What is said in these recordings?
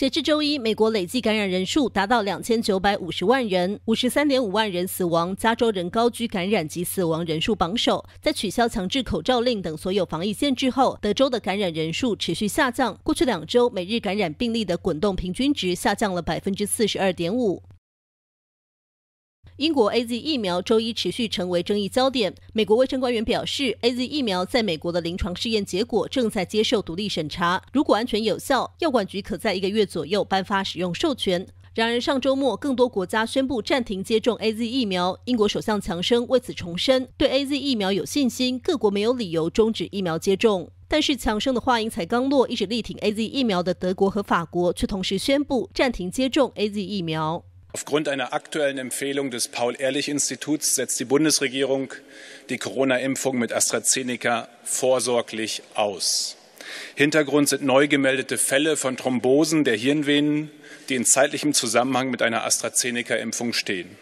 截至周一，美国累计感染人数达到两千九百五十万人，五十三点五万人死亡。加州人高居感染及死亡人数榜首。在取消强制口罩令等所有防疫限制后，德州的感染人数持续下降。过去两周，每日感染病例的滚动平均值下降了百分之四十二点五。英国 A Z 疫苗周一持续成为争议焦点。美国卫生官员表示，A Z 疫苗在美国的临床试验结果正在接受独立审查。如果安全有效，药管局可在一个月左右颁发使用授权。然而，上周末更多国家宣布暂停接种 A Z 疫苗。英国首相强生为此重申对 A Z 疫苗有信心，各国没有理由终止疫苗接种。但是，强生的话音才刚落，一直力挺 A Z 疫苗的德国和法国却同时宣布暂停接种 A Z 疫苗。Aufgrund einer aktuellen Empfehlung des Paul-Ehrlich-Instituts setzt die Bundesregierung die Corona-Impfung mit AstraZeneca vorsorglich aus. Hintergrund sind neu gemeldete Fälle von Thrombosen der Hirnvenen, die in zeitlichem Zusammenhang mit einer AstraZeneca-Impfung stehen.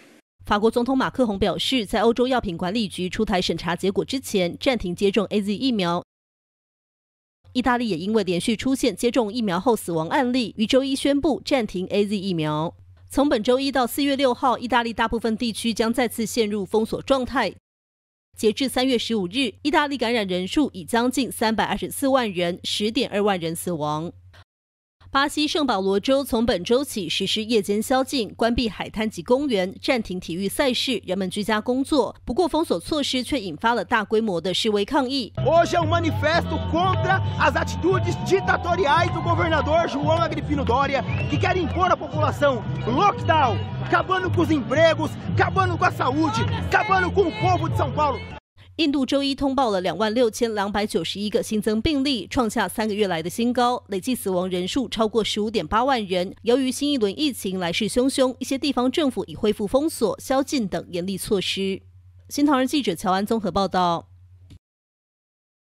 法国总统马克宏表示，在欧洲药品管理局出台审查结果之前，暂停接种 A Z 疫苗。意大利也因为连续出现接种疫苗后死亡案例，于周一宣布暂停 A Z 疫苗。从本周一到四月六号，意大利大部分地区将再次陷入封锁状态。截至三月十五日，意大利感染人数已将近三百二十四万人，十点二万人死亡。巴西圣保罗州从本周起实施夜间宵禁，关闭海滩及公园，暂停体育赛事，人们居家工作。不过，封锁措施却引发了大规模的示威抗议。印度周一通报了两万六千两百九十一个新增病例，创下三个月来的新高，累计死亡人数超过十五点八万人。由于新一轮疫情来势汹汹，一些地方政府已恢复封锁、宵禁等严厉措施。新唐人记者乔安综合报道。